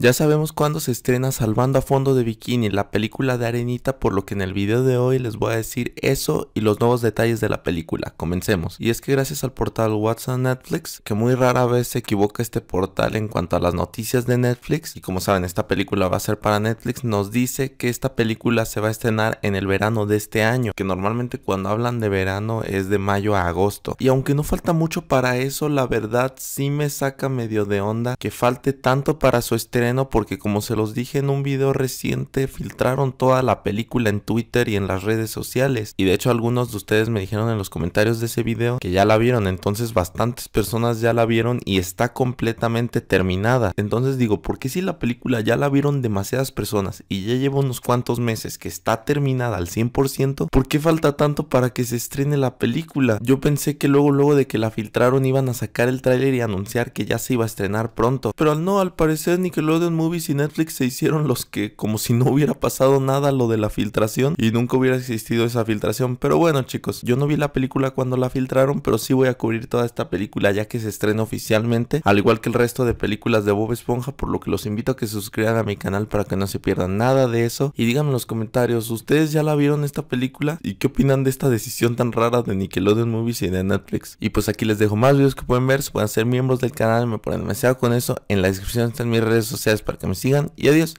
Ya sabemos cuándo se estrena Salvando a Fondo de Bikini, la película de Arenita, por lo que en el video de hoy les voy a decir eso y los nuevos detalles de la película. Comencemos. Y es que gracias al portal Whatsapp Netflix, que muy rara vez se equivoca este portal en cuanto a las noticias de Netflix, y como saben esta película va a ser para Netflix, nos dice que esta película se va a estrenar en el verano de este año, que normalmente cuando hablan de verano es de mayo a agosto. Y aunque no falta mucho para eso, la verdad sí me saca medio de onda que falte tanto para su estreno porque como se los dije en un video reciente, filtraron toda la película en Twitter y en las redes sociales. Y de hecho algunos de ustedes me dijeron en los comentarios de ese video que ya la vieron, entonces bastantes personas ya la vieron y está completamente terminada. Entonces digo, ¿por qué si la película ya la vieron demasiadas personas y ya llevo unos cuantos meses que está terminada al 100%, ¿por qué falta tanto para que se estrene la película? Yo pensé que luego luego de que la filtraron iban a sacar el tráiler y anunciar que ya se iba a estrenar pronto, pero no, al parecer ni que luego Nickelodeon Movies y Netflix se hicieron los que como si no hubiera pasado nada lo de la filtración y nunca hubiera existido esa filtración. Pero bueno chicos, yo no vi la película cuando la filtraron, pero sí voy a cubrir toda esta película ya que se estrena oficialmente, al igual que el resto de películas de Bob Esponja, por lo que los invito a que se suscriban a mi canal para que no se pierdan nada de eso. Y díganme en los comentarios, ¿ustedes ya la vieron esta película? ¿Y qué opinan de esta decisión tan rara de Nickelodeon Movies y de Netflix? Y pues aquí les dejo más videos que pueden ver, si pueden ser miembros del canal, me ponen demasiado con eso. En la descripción están mis redes sociales para que me sigan y adiós.